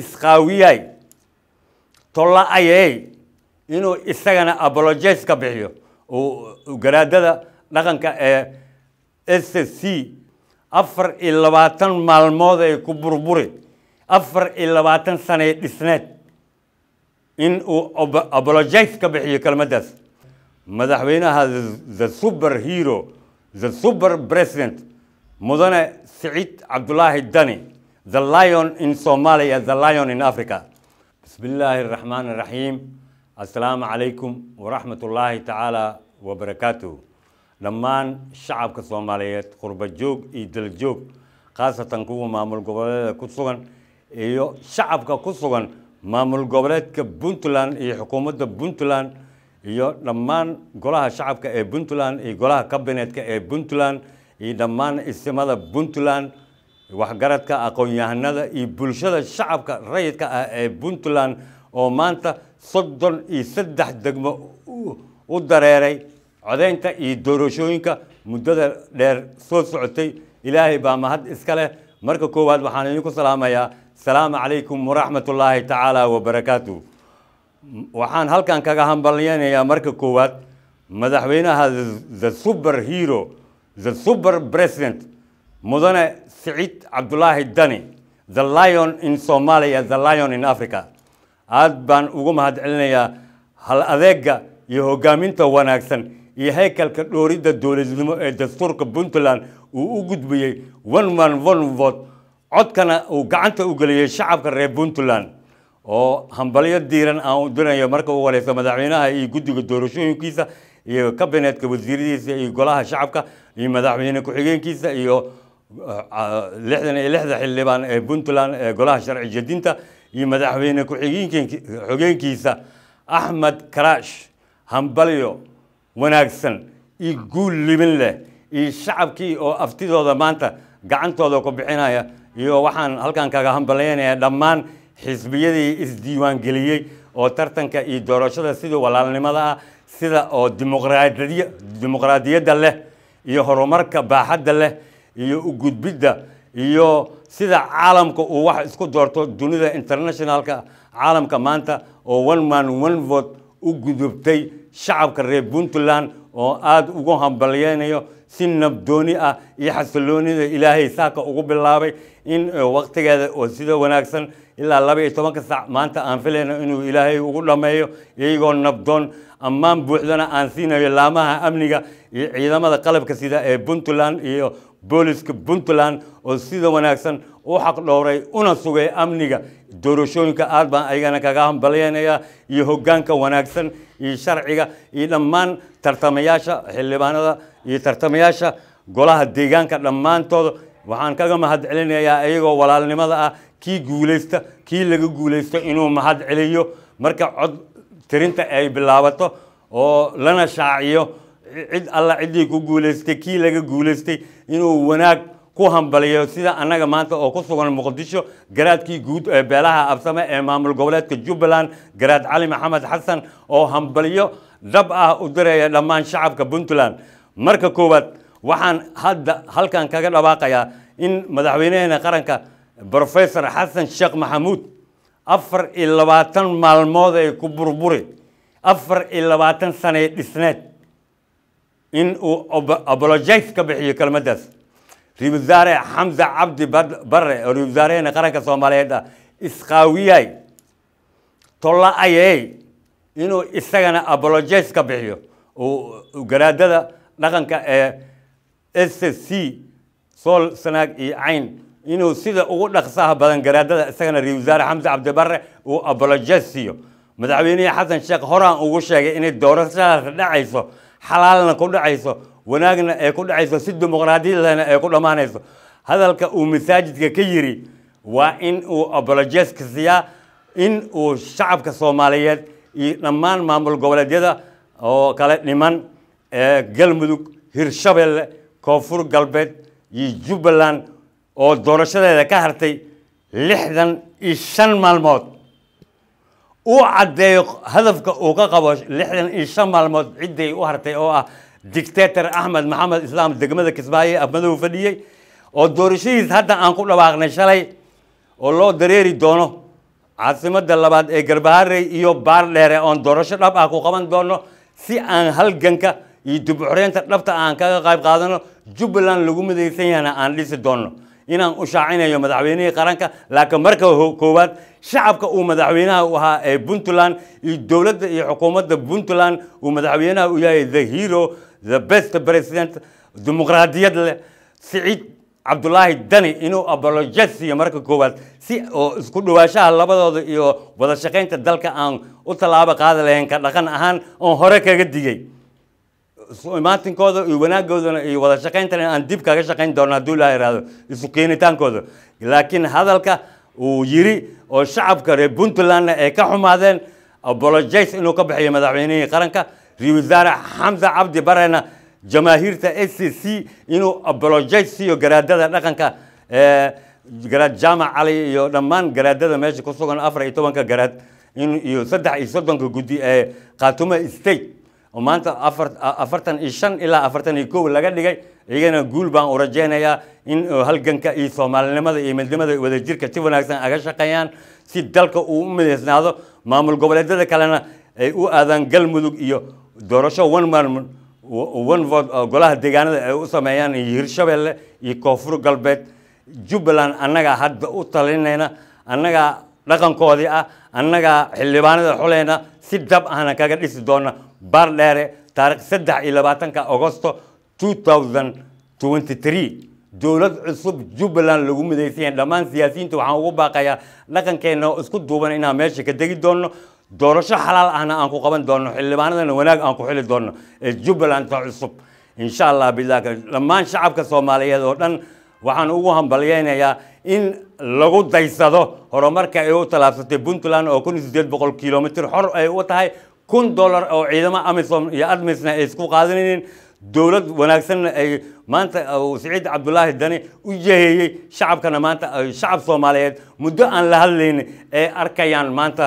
isqaawiyay tolla-ayey inuu isagana ka bixiyo uu garaadada dhaqanka ee s c afar iyo labaatan maalmood ay ku burburi afar iyo labaatan sanay dhisneed in uu abolojes ka bixiyo kelmaddaas madaxweynaha the super hero the super president mudane siciid cabdulaahi dani the lion in Somalia, the lion in Africa. Bismillahir Rahmanir Rahim. Assalamu alaikum wa rahmatullahi ta'ala wa barakatuh. dhammaan shacabka Soomaaliyeed qurba joog iyo daljoog khaasatan kuwa maamul goboleedka ku sugan iyo shacabka ku sugan maamul goboleedka Puntland iyo xukuumadda Puntland iyo dhammaan golaha shacabka ee Puntland iyo golaha kabineetka ee Puntland iyo dhammaan isimada Puntland waxgaradka aqoon-yahanada iyo bulshada shacabka rayidka ah ee puntland oo maanta soddon iyo saddex degmo u dareeray codaynta iyo doorashooyinka muddada dheer soo socotay ilaahay baa mahad iska leh marka koowaad waxaan idinku salaamayaa asalaamu calaykum waraxmatullaahi tacaala wabarakaatu waxaan halkan kaga hambalyeynayaa marka koowaad madaxweynaha the super hero the super president mudane siciid cabdulaahi dani the lion in somalia the lion in africa aada baan ugu mahadcelinayaa hal adeega iyo hogaaminta wanaagsan iyo haykalka dhooridda dowladnimo ee dastuurka puntland uu u gudbiyey one on one vot codkana uu gacanta u geliyey shacabka reer puntland oo hambalyo diiran aan u udinayo marka u wareyso madaxweynaha iyo guddiga doorashooyinkiisa iyo kabinetka wasiiradiisa iyo golaha shacabka iyo madaxweyne ku-xigeenkiisa iyo lixdan iyo lixda xildhibaan ee puntland ee golaha sharci jedinta iyo madaxweyne ku-xigeenkiisa axmed karaash hambalyo wanaagsan iyo guul libin leh iyo shacabkii oo aftidooda maanta gacantooda ku bixinaya iyo waxaan halkan kaga hambalyaynayaa dhammaan xisbiyadii isdiiwaangeliyey oo tartanka iyo doorashada sidii walaalnimada ah sida oo dimuqraadiyadda leh iyo horumarka baaxadda leh iyo u gudbidda iyo sida caalamka uu wax isku doorto dunida internationalka caalamka maanta oo one man one vote u gudubtay shacabka reer puntland oo aada ugu hambalyeynayo si nabdooni ah iyo xasiloonida ilaahay saaka ugu bilaabay in eh, waqtigeeda oo sida wanaagsan ilaa laba iyo tobanka saac maanta aan filayno inuu ilaahay ugu dhammeeyo iyagoo nabdoon ammaan buuxdana aan siinayo laamaha amniga iyo ciidamada qalabka sida ee eh, puntland iyo booliska puntland oo sida wanaagsan u xaqdhowray una sugay amniga doorashooyinka aad baan ayagana kaga hambalyaynaya iyo hoggaanka wanaagsan iyo sharciga iyo dhammaan tartamayaasha xildhibaanada iyo tartamayaasha golaha deegaanka dhammaantooda waxaan kaga mahad celinayaa ayagoo walaalnimada ah kii guulaysta kii laga guulaysto inuu mahad celiyo marka cod tirinta ay bilaabato oo lana shaaciyo cid alla ciddii ku guulaystay kii laga guulaystay inuu wanaag ku hambaliyo sida annaga maanta oo ku sugan muqdisho garaadkii guud ee beelaha absame ee maamul goboleedka jubbaland garaad cali maxamed xasan oo hambaliyo dhab ah u direeya dhammaan shacabka puntland marka koowaad waxaan hadda halkan kaga dhawaaqayaa in madaxweynaheena qaranka rofesor xasan sheekh maxamuud afar iyo labaatan maalmood ay ku burburi afar iyo labaatan sane dhisneed in uu apologize ka bixiyo kelmaddaas ra-isul wasaare xamse cabdi barre oo ra-isul wasaareheenna qaranka soomaaliyeed ah isqaawiyay tolla ayey inuu isagana apologize ka bixiyo uu garaadada dhaqanka ee s c sool sanaag iyo cayn inuu sida ugu dhaqsaha badan garaadada isagana ra-isul wasaare xamse cabdi barre uu apologize siiyo madaxweynihii xasan sheekh horaan ugu sheegay inay doorashadaas dhacayso xalaalna ku dhacayso wanaagna ay ku dhacayso si dimuqraadiyadana ay ku dhammaanayso hadalka uu masaajidka ka yiri waa in uu abolojeeskasiyaa in uu shacabka soomaaliyeed iyo dhammaan maamul goboleedyada oo kale dhiman ee galmudug hirshabelle koonfur galbeed iyo jubbaland oo doorashadeeda ka hartay lixdan iyo shan maalmood uu caddeeyo hadafka uu ka qabo lixdan iyo shan maalmood ciddii u hartay oo ah dictator axmed maxamed islaam degmada kismaayo afmadow fadhiyey oo doorashadiis hadda aan ku dhawaaqnay shalay oo loo dareeri doono caasimadda labaad ee garbaharey iyo baar dheere oon doorasho dhab ah ku qaban doono si aan halganka iyo dib dhabta aan kaga qayb qaadano jubbaland lagu midaysan yahana aan dhisi doono inaan u shaacinayo madaxweynihii qaranka laakiin marka koowaad shacabka uu madaxweynaha u ahaa ee puntland iyo dowladda iyo xukuumadda puntland uu madaxweynaha u yahay the hero the best president dimuqraadiyad leh siciid cabdulaahi dani inuu apologesiyo marka koowaad si oo isku dhawaashaha labadooda iyo wadashaqaynta dalka aan u tallaabo qaadi lahayn ka dhaqan ahaan oon hore kaga digay isla imaatinkooda iyo wanaagoodana iyo wada shaqayntana aan dib kaga shaqayn doono hadduu ilaa ihahdo isu keenitaankooda laakiin hadalka uu yiri oo shacabka reer puntlandna ay ka xumaadeen apologize inuu ka bixiyo madaxweynihii qaranka ra-iisul wasaare xamse cabdi barena jamaahiirta s c c inuu apologize siiyo garaadada dhaqanka garaad jaamac cali iyo dhammaan garaadada meesha ku sugan afar iyo tobanka garaad iyo saddex iyo soddonka guddi ee khaatumo state oo maanta afartan iyo shan ilaa afartan iyo kow laga dhigay iyagana guul baan u rajaynayaa in uh, halganka iyo soomaalinimada iyo midnimada wadajirka si wanaagsan aga shaqeeyaan si dalka uu u midaysnaado maamul goboleedyada kalena ay u aadaan galmudug iyo doorasho one uh, golaha deegaanada ay u sameeyaan iyo hirshabeelle iyo koonfur galbeed jubbaland annagaa hadda u talinayna annagaa dhaqankoodii ah annagaa xildhibaanada xuleyna si dab ahna kaga dhisi doona baar dheere taarikh saddex iyo labaatanka agosto two thousand twenty three dowlad cusub jubbaland lagu midaysanyahay dhammaan siyaasiyiinta waxaan ugu baaqayaa dhaqankeenna isku duuban inaan meesha ka degi doonno doorasho xalaal ahna aan ku qaban doonno xildhibaanadana wanaag aan ku xili doonno ee jubbalanda cusub insha allah bilah dhammaan shacabka soomaaliyeed oo dhan waxaan ugu hambalyeynayaa in lagu daysado horumarka ay u tallaabsatay puntland oo kun iyo sideed boqol kilomitr xor ay u tahay kun dollar oo ciidamo amisom iyo admisna ay isku qaadanayeen dowlad wanaagsanna ay maanta uh, siciid cabdulaahi dani u jaheeyey shacabkana maanta shacab soomaaliyeed muddo aan la hadlaynin ay arkayaan maanta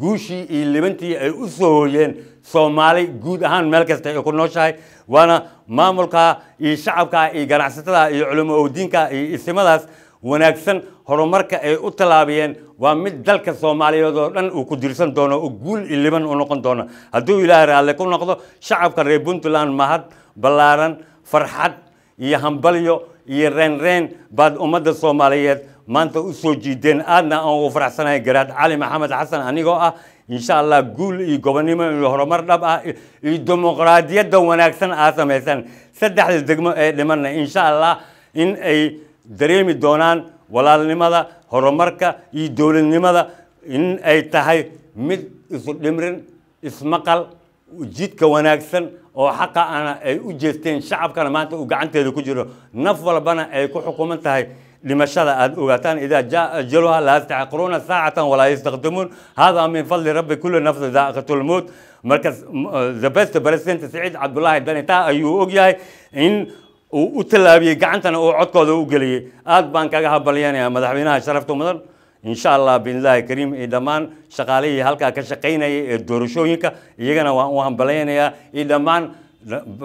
guushii iyo libantii ay u soo hoyeen soomaali guud ahaan meel kasta ay ku nooshahay waana maamulka iyo shacabka iyo ganacsatada iyo culimo oodiinka iyo isimadaas wanaagsan horumarka ay u tallaabiyeen waa mid dalka soomaaliyeed oo dhan uu ku dirsan doono oo guul iyo liban u noqon doono hadduu ilaahay raalli ku noqdo shacabka reer puntland mahad ballaaran farxad iyo hambalyo iyo reenreen baad ummadda soomaaliyeed maanta u soo jiideen aadna aan ugu faraxsanahay garaad cali maxamed xasan anigoo ah insha allah guul iyo gobonnimo iyo horumar dhab ah iyo dimuqraadiyadda wanaagsan aa samaysan saddexda degmo ee dhimanna insha allah in ay dareemi doonaan walaalnimada horumarka iyo dowladnimada in ay tahay mid isu dhimrin ismaqal jidka wanaagsan oo xaqa ana ay u jeesteen shacabkana maanta uu gacanteeda ku jiro naf walbana ay ku xukuman tahay dhimashada aad ogaataan idaa jaa ajaluha laa yastaxiqiruuna saacatan walaa yastaqdimuun hada min fadli rabbi kulli nafsi daaqiqatulmowt marka the best president siciid cabdulaahi danita ayuu ogyahay in uu u tallaabiyey gacantana uu codkooda u geliyey aada baan kaga habalyanayaa madaxweynaha sharafta mudan insha allah biidnillaahi kariim iyo dhammaan shaqaalihii halkaa ka shaqaynayay ee doorashooyinka iyagana waan u hambalyanayaa iyo dhammaan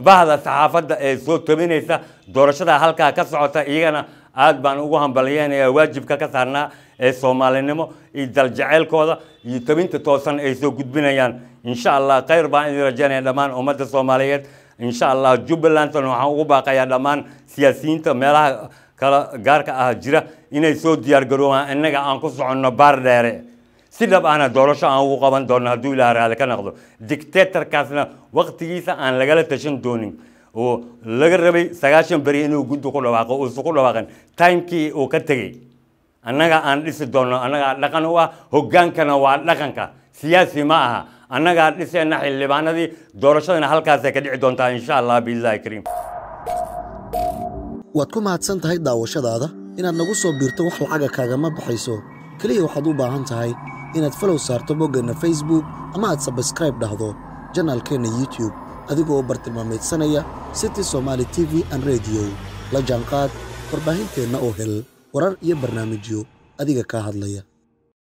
bahda saxaafadda ee soo tabinaysa doorashada halkaa ka socota iyagana aada baan ugu hambalyeynaya waajibka ka saarnaa ee soomaalinimo iyo daljaceylkooda iyo tabinta toosan ay soo gudbinayaan insha allah khayr baan idin rajeynaya dhammaan ummadda soomaaliyeed insha allah jubbalandtan waxaan ugu baaqayaa dhammaan siyaasiyiinta meelaha kala gaarka ah jira inay soo diyaar diyaargaroobaan innaga aan ku soconno baar dheere si dhab ahna doorasho aan ugu qaban doonno hadduu ilaaha raali ka noqdo dictatorkaasna waqtigiisa aan lagala tashan doonin oo laga rabay sagaashan beri inuu guddi ku dhawaaqo uusan ku dhawaaqan timekii uu ka tegey annaga aan dhisi doonno annagaa dhaqan u ah hogaankana waa dhaqanka siyaasi ma aha annagaa dhiseenna xildhibaanadii doorashadana halkaasay ka dhici doontaa insha allah biillahi kariim waad ku mahadsan tahay daawashadaada inaad nagu soo biirto wax lacaga kaagama baxayso keliya waxaad u baahan tahay inaad falow saarto boggeenna facebook ama aad sabskraib dhahdo janaalkeenna youtube adigoo bartilmaamaydsanaya city somaali t v an rediyo la jaanqaad warbaahinteenna oo hel warar iyo barnaamijyo adiga kaa hadlaya